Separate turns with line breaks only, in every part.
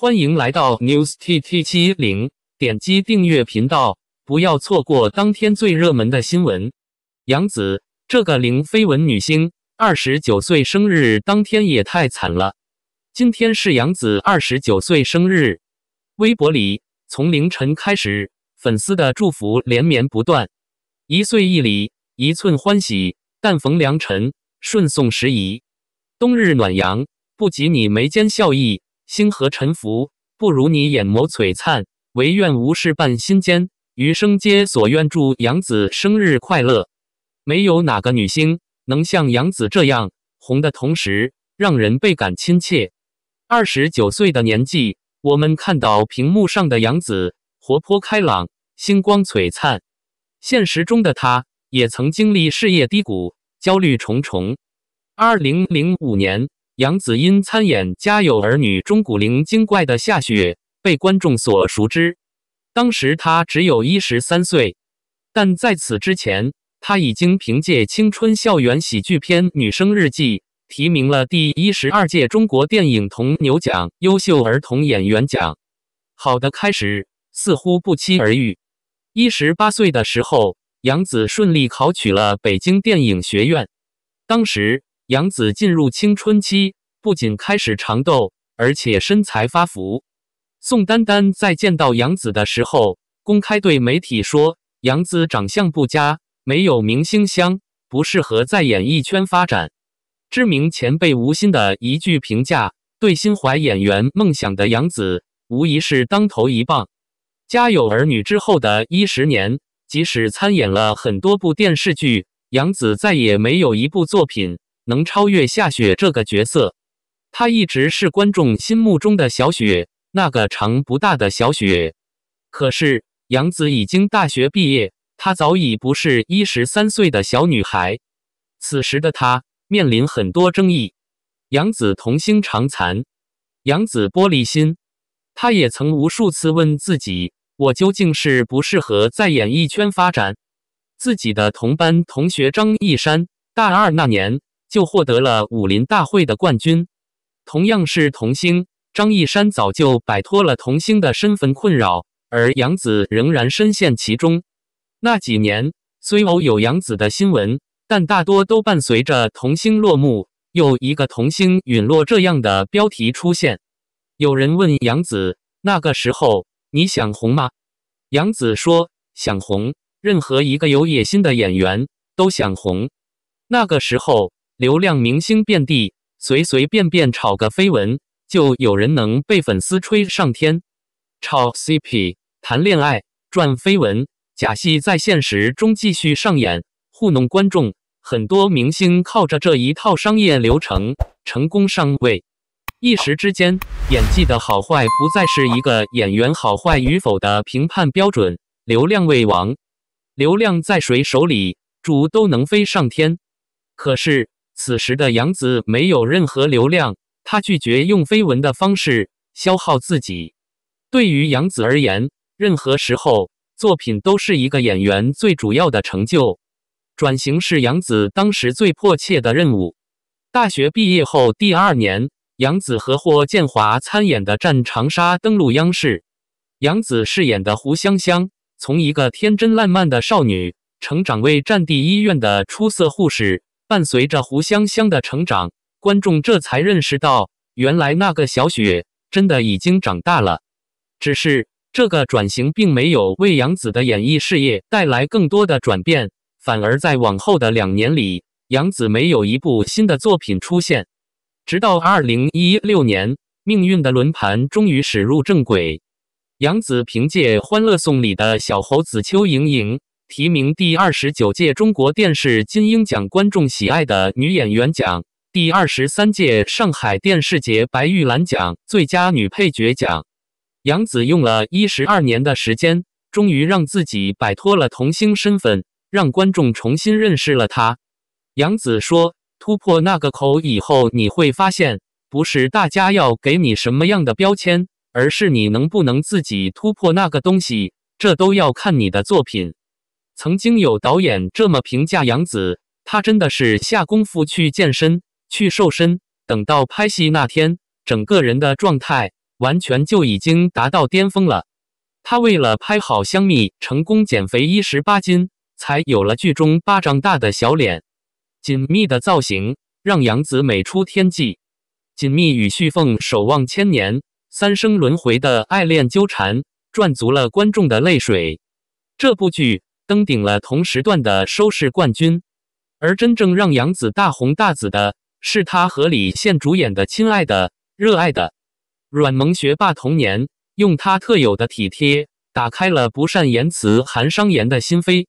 欢迎来到 News T T 七零，点击订阅频道，不要错过当天最热门的新闻。杨紫这个零绯闻女星，二十九岁生日当天也太惨了。今天是杨紫二十九岁生日，微博里从凌晨开始，粉丝的祝福连绵不断。一岁一礼，一寸欢喜，但逢良辰，顺送时宜。冬日暖阳不及你眉间笑意。星河沉浮，不如你眼眸璀璨。唯愿无事伴心间，余生皆所愿。祝杨子生日快乐！没有哪个女星能像杨子这样红的同时，让人倍感亲切。二十九岁的年纪，我们看到屏幕上的杨子活泼开朗，星光璀璨。现实中的她，也曾经历事业低谷，焦虑重重。二零零五年。杨紫因参演《家有儿女》中古灵精怪的夏雪被观众所熟知，当时她只有一十三岁。但在此之前，她已经凭借青春校园喜剧片《女生日记》提名了第十二届中国电影铜牛奖优秀儿童演员奖。好的开始似乎不期而遇。一十八岁的时候，杨紫顺利考取了北京电影学院。当时。杨子进入青春期，不仅开始长痘，而且身材发福。宋丹丹在见到杨子的时候，公开对媒体说：“杨子长相不佳，没有明星相，不适合在演艺圈发展。”知名前辈吴昕的一句评价，对心怀演员梦想的杨子无疑是当头一棒。《家有儿女》之后的10年，即使参演了很多部电视剧，杨子再也没有一部作品。能超越夏雪这个角色，她一直是观众心目中的小雪，那个长不大的小雪。可是杨紫已经大学毕业，她早已不是一十三岁的小女孩。此时的她面临很多争议：杨紫童星长残，杨紫玻璃心。她也曾无数次问自己：我究竟是不适合在演艺圈发展？自己的同班同学张一山，大二那年。就获得了武林大会的冠军。同样是童星，张一山早就摆脱了童星的身份困扰，而杨子仍然深陷其中。那几年虽偶有杨子的新闻，但大多都伴随着“童星落幕，又一个童星陨落”这样的标题出现。有人问杨子：“那个时候你想红吗？”杨子说：“想红，任何一个有野心的演员都想红。”那个时候。流量明星遍地，随随便便炒个绯闻，就有人能被粉丝吹上天。炒 CP、谈恋爱、赚绯闻，假戏在现实中继续上演，糊弄观众。很多明星靠着这一套商业流程成功上位，一时之间，演技的好坏不再是一个演员好坏与否的评判标准。流量为王，流量在谁手里，主都能飞上天。可是。此时的杨子没有任何流量，他拒绝用绯闻的方式消耗自己。对于杨子而言，任何时候作品都是一个演员最主要的成就。转型是杨子当时最迫切的任务。大学毕业后第二年，杨子和霍建华参演的《战长沙》登陆央视，杨子饰演的胡湘湘从一个天真烂漫的少女成长为战地医院的出色护士。伴随着胡湘湘的成长，观众这才认识到，原来那个小雪真的已经长大了。只是这个转型并没有为杨紫的演艺事业带来更多的转变，反而在往后的两年里，杨紫没有一部新的作品出现。直到二零一六年，命运的轮盘终于驶入正轨，杨紫凭借《欢乐颂》里的小猴子邱莹莹。提名第二十九届中国电视金鹰奖观众喜爱的女演员奖，第二十三届上海电视节白玉兰奖最佳女配角奖。杨紫用了一十二年的时间，终于让自己摆脱了童星身份，让观众重新认识了她。杨紫说：“突破那个口以后，你会发现，不是大家要给你什么样的标签，而是你能不能自己突破那个东西，这都要看你的作品。”曾经有导演这么评价杨紫：她真的是下功夫去健身、去瘦身，等到拍戏那天，整个人的状态完全就已经达到巅峰了。她为了拍好《香蜜》，成功减肥一十八斤，才有了剧中巴掌大的小脸、紧密的造型，让杨紫美出天际。《锦觅》与旭凤守望千年、三生轮回的爱恋纠缠，赚足了观众的泪水。这部剧。登顶了同时段的收视冠军，而真正让杨紫大红大紫的是她和李现主演的《亲爱的，热爱的》，软萌学霸童年用她特有的体贴打开了不善言辞韩商言的心扉。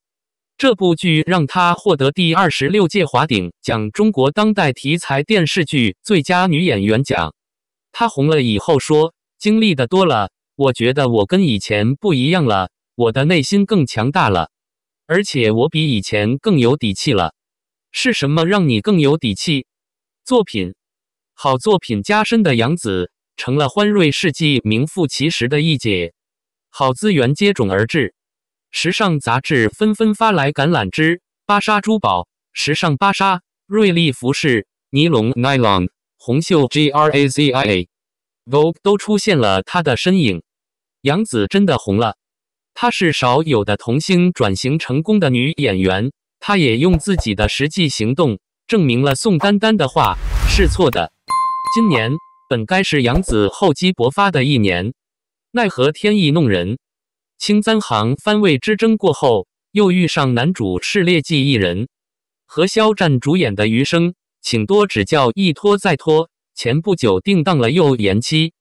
这部剧让她获得第二十六届华鼎奖中国当代题材电视剧最佳女演员奖。她红了以后说，经历的多了，我觉得我跟以前不一样了，我的内心更强大了。而且我比以前更有底气了。是什么让你更有底气？作品，好作品加身的杨子成了欢瑞世纪名副其实的一姐。好资源接踵而至，时尚杂志纷纷发来橄榄枝，芭莎珠宝、时尚芭莎、瑞丽服饰、尼龙 （Nylon）、红袖 g r a z i a Vogue 都出现了她的身影。杨子真的红了。她是少有的童星转型成功的女演员，她也用自己的实际行动证明了宋丹丹的话是错的。今年本该是杨紫厚积薄发的一年，奈何天意弄人，《青簪行》番位之争过后，又遇上男主赤烈记一人，和肖战主演的《余生，请多指教》一拖再拖，前不久定档了又延期。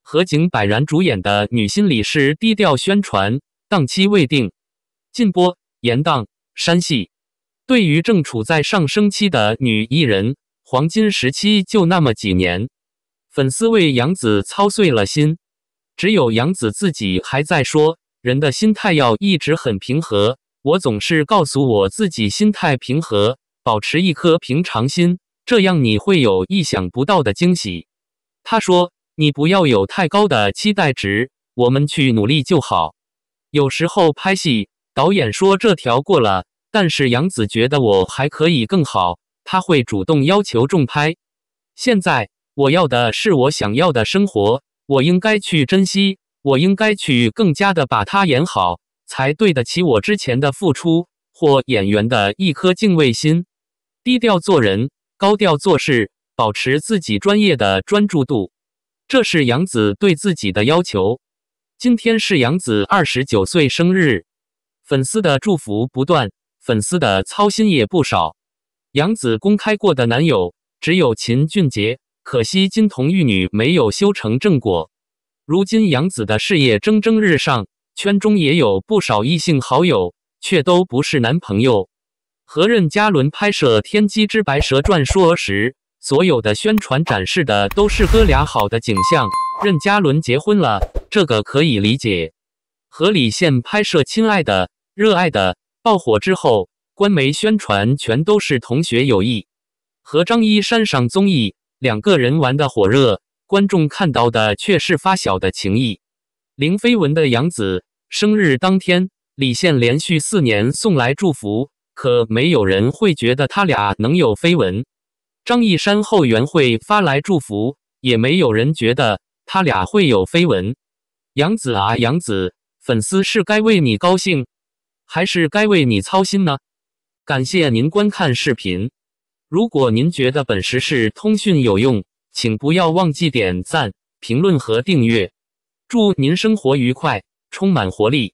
何炅、柏然主演的《女心理师》低调宣传。档期未定，禁播，延档，删戏。对于正处在上升期的女艺人，黄金时期就那么几年，粉丝为杨紫操碎了心，只有杨紫自己还在说，人的心态要一直很平和。我总是告诉我自己，心态平和，保持一颗平常心，这样你会有意想不到的惊喜。他说：“你不要有太高的期待值，我们去努力就好。”有时候拍戏，导演说这条过了，但是杨子觉得我还可以更好，他会主动要求重拍。现在我要的是我想要的生活，我应该去珍惜，我应该去更加的把它演好，才对得起我之前的付出或演员的一颗敬畏心。低调做人，高调做事，保持自己专业的专注度，这是杨子对自己的要求。今天是杨子二十九岁生日，粉丝的祝福不断，粉丝的操心也不少。杨子公开过的男友只有秦俊杰，可惜金童玉女没有修成正果。如今杨子的事业蒸蒸日上，圈中也有不少异性好友，却都不是男朋友。和任嘉伦拍摄《天机之白蛇传说》时，所有的宣传展示的都是哥俩好的景象。任嘉伦结婚了。这个可以理解。和李现拍摄《亲爱的，热爱的》爆火之后，官媒宣传全都是同学友谊。和张一山上综艺，两个人玩的火热，观众看到的却是发小的情谊。林飞文的养子生日当天，李现连续四年送来祝福，可没有人会觉得他俩能有绯闻。张一山后援会发来祝福，也没有人觉得他俩会有绯闻。杨子啊，杨子，粉丝是该为你高兴，还是该为你操心呢？感谢您观看视频。如果您觉得本时事通讯有用，请不要忘记点赞、评论和订阅。祝您生活愉快，充满活力。